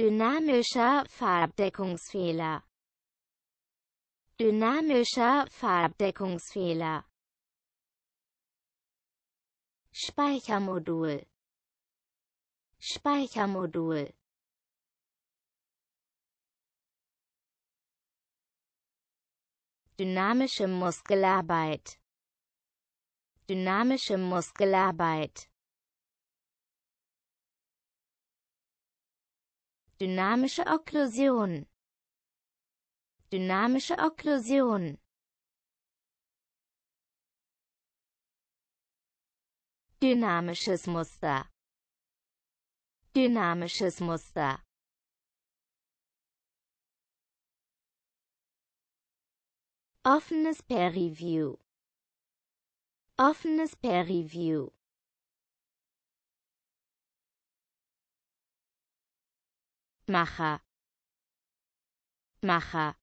Dynamischer Farbdeckungsfehler. Dynamischer Farbdeckungsfehler. Speichermodul. Speichermodul. Dynamische Muskelarbeit. Dynamische Muskelarbeit. Dynamische Okklusion. Dynamische Okklusion. Dynamisches Muster. Dynamisches Muster. Offenes Peer Review. Offenes Peer Review. Macher. Macher.